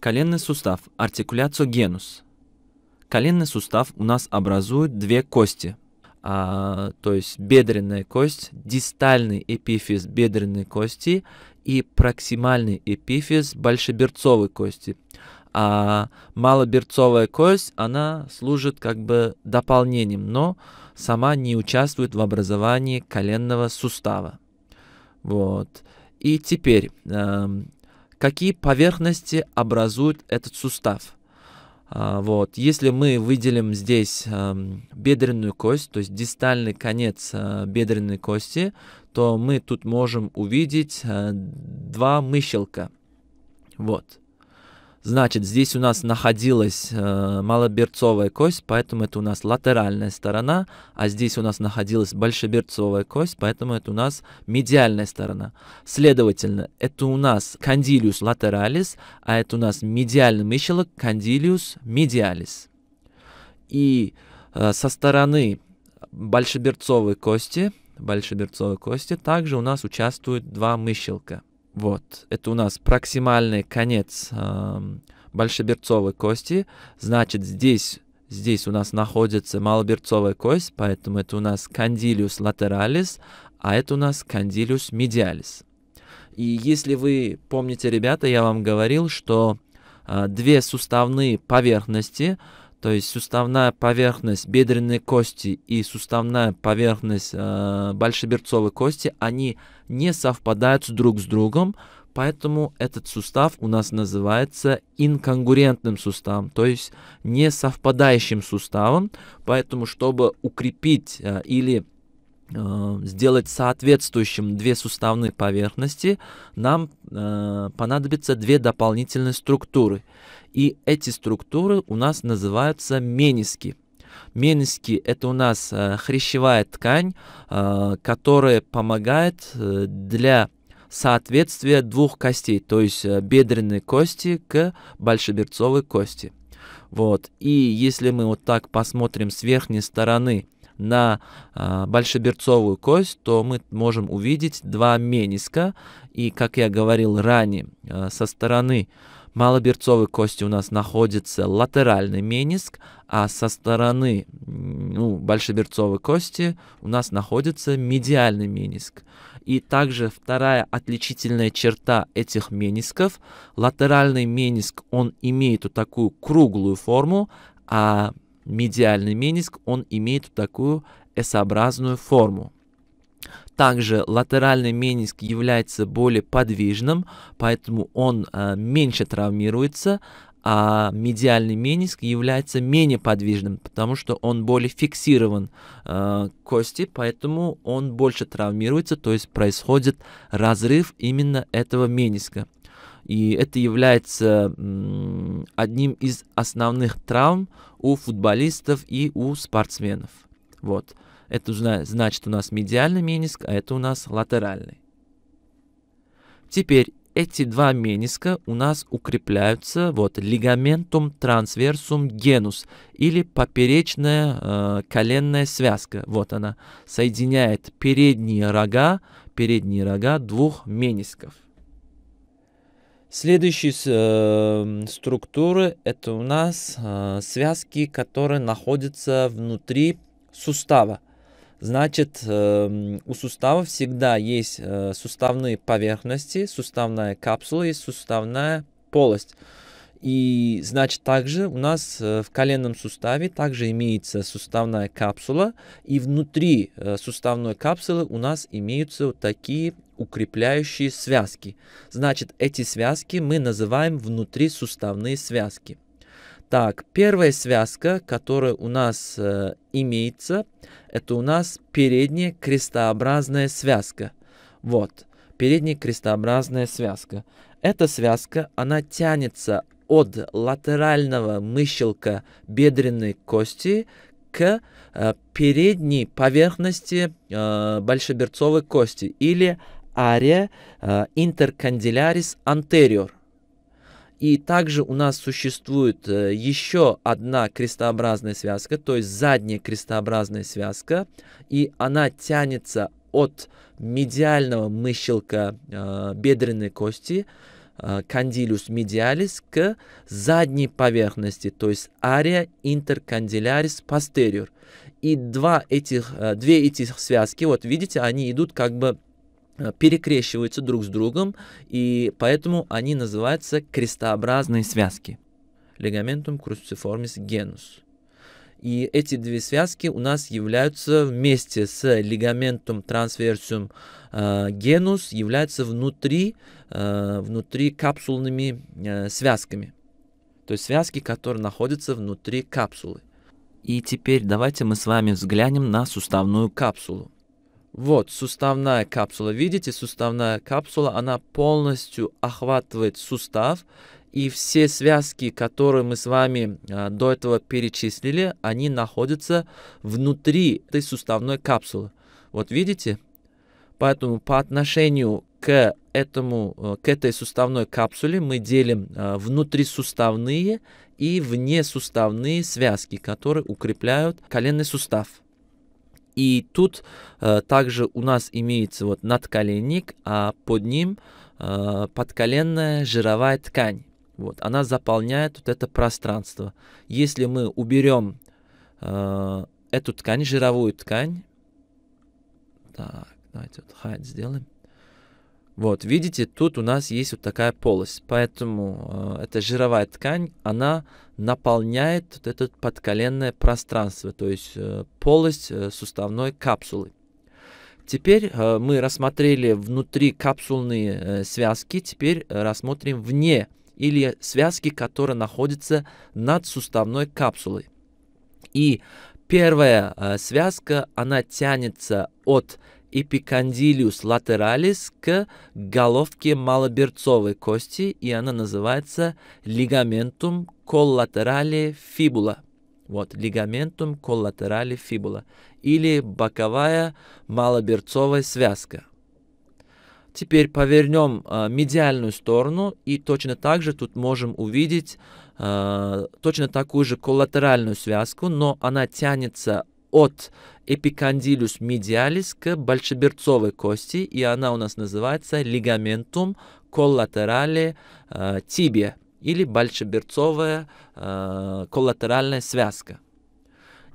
Коленный сустав – артикуляцию генус. Коленный сустав у нас образует две кости, а, то есть бедренная кость, дистальный эпифиз бедренной кости и проксимальный эпифиз большеберцовой кости. А малоберцовая кость, она служит как бы дополнением, но сама не участвует в образовании коленного сустава. Вот. И теперь эм, какие поверхности образуют этот сустав. А, вот. Если мы выделим здесь эм, бедренную кость, то есть дистальный конец э, бедренной кости, то мы тут можем увидеть э, два мыщелка. Вот. Значит, здесь у нас находилась э, малоберцовая кость, поэтому это у нас латеральная сторона, а здесь у нас находилась большеберцовая кость, поэтому это у нас медиальная сторона. Следовательно, это у нас кандилиус латералис, а это у нас медиальный мыщелок кандилиус медиалис. И э, со стороны большеберцовой кости, большеберцовой кости также у нас участвуют два мыщелка – вот, это у нас проксимальный конец э, большеберцовой кости. Значит, здесь, здесь у нас находится малоберцовая кость, поэтому это у нас кандилиус латералис, а это у нас кандилиус медиалис. И если вы помните, ребята, я вам говорил, что э, две суставные поверхности – то есть суставная поверхность бедренной кости и суставная поверхность э, большеберцовой кости, они не совпадают друг с другом, поэтому этот сустав у нас называется инконгурентным суставом, то есть не совпадающим суставом. Поэтому, чтобы укрепить э, или Э, сделать соответствующим две суставные поверхности, нам э, понадобятся две дополнительные структуры. И эти структуры у нас называются мениски. Мениски – это у нас э, хрящевая ткань, э, которая помогает э, для соответствия двух костей, то есть э, бедренной кости к большеберцовой кости. Вот. И если мы вот так посмотрим с верхней стороны – на э, большеберцовую кость, то мы можем увидеть два мениска. И, как я говорил ранее, э, со стороны малоберцовой кости у нас находится латеральный мениск, а со стороны ну, большеберцовой кости у нас находится медиальный мениск. И также вторая отличительная черта этих менисков, латеральный мениск, он имеет вот такую круглую форму, а медиальный мениск, он имеет такую S-образную форму. Также латеральный мениск является более подвижным, поэтому он э, меньше травмируется, а медиальный мениск является менее подвижным, потому что он более фиксирован э, кости, поэтому он больше травмируется, то есть происходит разрыв именно этого мениска. И это является одним из основных травм у футболистов и у спортсменов. Вот. Это значит у нас медиальный мениск, а это у нас латеральный. Теперь эти два мениска у нас укрепляются вот лигаментум трансверсум генус или поперечная э, коленная связка. Вот она соединяет передние рога, передние рога двух менисков. Следующие э, структуры это у нас э, связки, которые находятся внутри сустава. Значит, э, у сустава всегда есть э, суставные поверхности, суставная капсула и суставная полость. И значит также у нас э, в коленном суставе также имеется суставная капсула, и внутри э, суставной капсулы у нас имеются вот такие укрепляющие связки. Значит, эти связки мы называем внутрисуставные связки. Так, первая связка, которая у нас э, имеется, это у нас передняя крестообразная связка. Вот, передняя крестообразная связка. Эта связка, она тянется от латерального мыщелка бедренной кости к э, передней поверхности э, большеберцовой кости или ария intercandilaris антериор И также у нас существует э, еще одна крестообразная связка, то есть задняя крестообразная связка, и она тянется от медиального мыщелка бедренной кости кандилюс э, медиалис к задней поверхности, то есть ария интеркандилярис posterior. И два этих, э, две этих связки, вот видите, они идут как бы э, перекрещиваются друг с другом, и поэтому они называются крестообразные связки. Лигаментум cruciformis genus. И эти две связки у нас являются вместе с лигаментом трансверсиум э, генус, являются внутри, э, внутри капсульными э, связками. То есть связки, которые находятся внутри капсулы. И теперь давайте мы с вами взглянем на суставную капсулу. Вот суставная капсула. Видите, суставная капсула, она полностью охватывает сустав и все связки, которые мы с вами а, до этого перечислили, они находятся внутри этой суставной капсулы. Вот видите? Поэтому по отношению к этому, э, к этой суставной капсуле мы делим э, внутрисуставные и внесуставные связки, которые укрепляют коленный сустав. И тут э, также у нас имеется вот надколенник, а под ним э, подколенная жировая ткань. Вот, она заполняет вот это пространство. Если мы уберем э, эту ткань, жировую ткань, так, давайте вот хайд сделаем. Вот, видите, тут у нас есть вот такая полость, поэтому э, эта жировая ткань, она наполняет вот это подколенное пространство, то есть э, полость э, суставной капсулы. Теперь э, мы рассмотрели внутри капсульные э, связки, теперь э, рассмотрим вне капсулы или связки, которые находятся над суставной капсулой. И первая э, связка, она тянется от эпикондилиус латералис к головке малоберцовой кости, и она называется лигаментум коллатерали фибула. Вот, лигаментум коллатерали фибула, или боковая малоберцовая связка. Теперь повернем э, медиальную сторону и точно так же тут можем увидеть э, точно такую же коллатеральную связку, но она тянется от эпикандилюс медиалис к большеберцовой кости, и она у нас называется лигаментум коллатерале тибе или большеберцовая э, коллатеральная связка.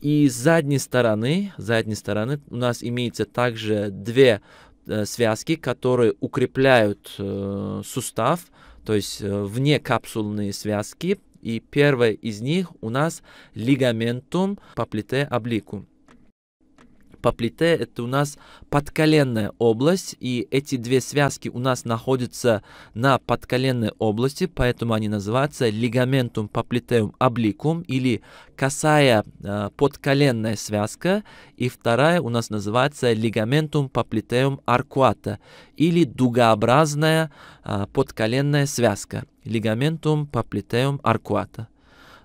И с задней стороны, с задней стороны у нас имеется также две Э, связки, которые укрепляют э, сустав, то есть э, вне капсульные связки. И первая из них у нас лигаментум поплите обликум. Поплите – это у нас подколенная область, и эти две связки у нас находятся на подколенной области, поэтому они называются лигаментум поплитеум обликум или косая э, подколенная связка, и вторая у нас называется лигаментум поплитеум аркуата или дугообразная э, подколенная связка лигаментум поплитеум аркуата.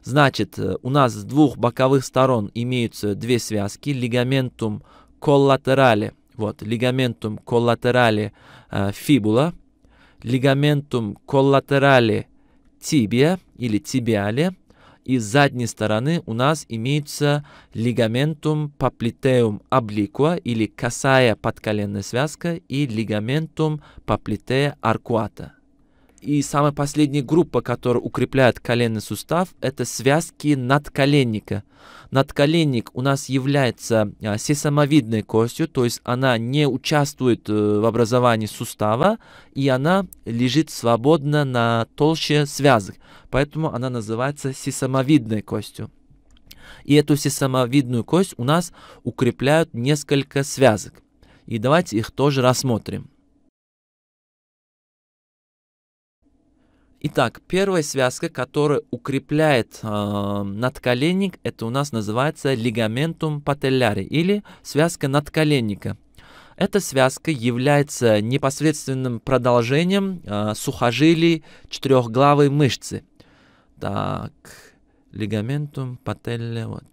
Значит, э, у нас с двух боковых сторон имеются две связки, лигаментум коллатерали, вот, лигаментум коллатерали э, фибула, лигаментум коллатерали тибия или тибиале, и с задней стороны у нас имеется лигаментум паплитеум обликуа или косая подколенная связка и лигаментум поплитея аркуата. И самая последняя группа, которая укрепляет коленный сустав, это связки надколенника. Надколенник у нас является а, сесамовидной костью, то есть она не участвует э, в образовании сустава, и она лежит свободно на толще связок. Поэтому она называется сесамовидной костью. И эту сесамовидную кость у нас укрепляют несколько связок. И давайте их тоже рассмотрим. Итак, первая связка, которая укрепляет э, надколенник, это у нас называется лигаментум пателляри или связка надколенника. Эта связка является непосредственным продолжением э, сухожилий четырехглавой мышцы. Так, лигаментум пателля, вот.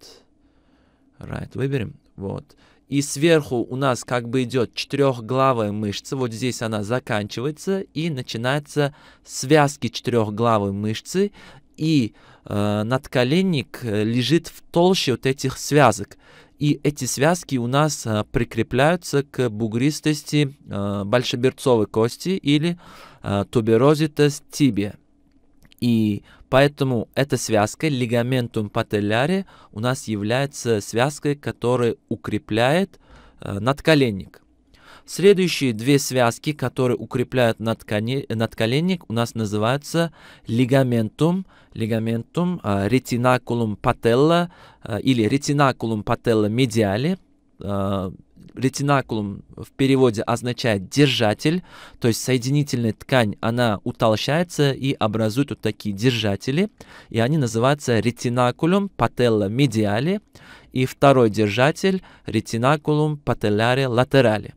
Right, выберем. Вот. И сверху у нас как бы идет четырехглавая мышца, вот здесь она заканчивается, и начинается связки четырехглавой мышцы, и э, надколенник э, лежит в толще вот этих связок. И эти связки у нас э, прикрепляются к бугристости э, большеберцовой кости или э, туберозитость тибия. И поэтому эта связка, лигаментум пателляре, у нас является связкой, которая укрепляет э, надколенник. Следующие две связки, которые укрепляют надконе, надколенник, у нас называются лигаментум, лигаментум э, ретинакулум пателла э, или ретинакулум пателла медиали. Э, ретинакулум в переводе означает держатель, то есть соединительная ткань, она утолщается и образует вот такие держатели, и они называются ретинакулум пателла медиали и второй держатель ретинакулум пателляре латерали.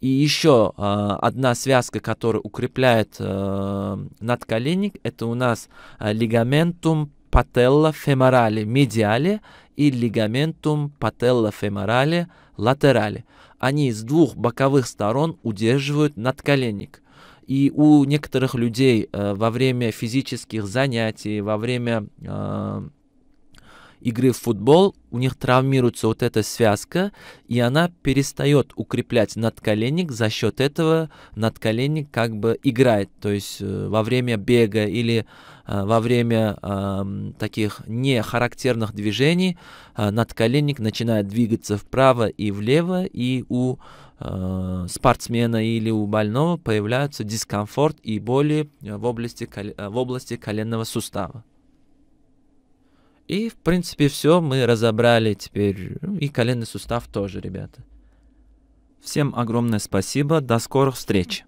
И еще э, одна связка, которая укрепляет э, надколенник, это у нас а, лигаментум пателла феморали медиали и лигаментум пателла феморали латерали. Они с двух боковых сторон удерживают надколенник. И у некоторых людей э, во время физических занятий, во время э, игры в футбол, у них травмируется вот эта связка, и она перестает укреплять надколенник, за счет этого надколенник как бы играет, то есть э, во время бега или э, во время э, таких нехарактерных движений э, надколенник начинает двигаться вправо и влево, и у э, спортсмена или у больного появляются дискомфорт и боли в области, э, в области коленного сустава. И, в принципе, все мы разобрали теперь. Ну, и коленный сустав тоже, ребята. Всем огромное спасибо. До скорых встреч.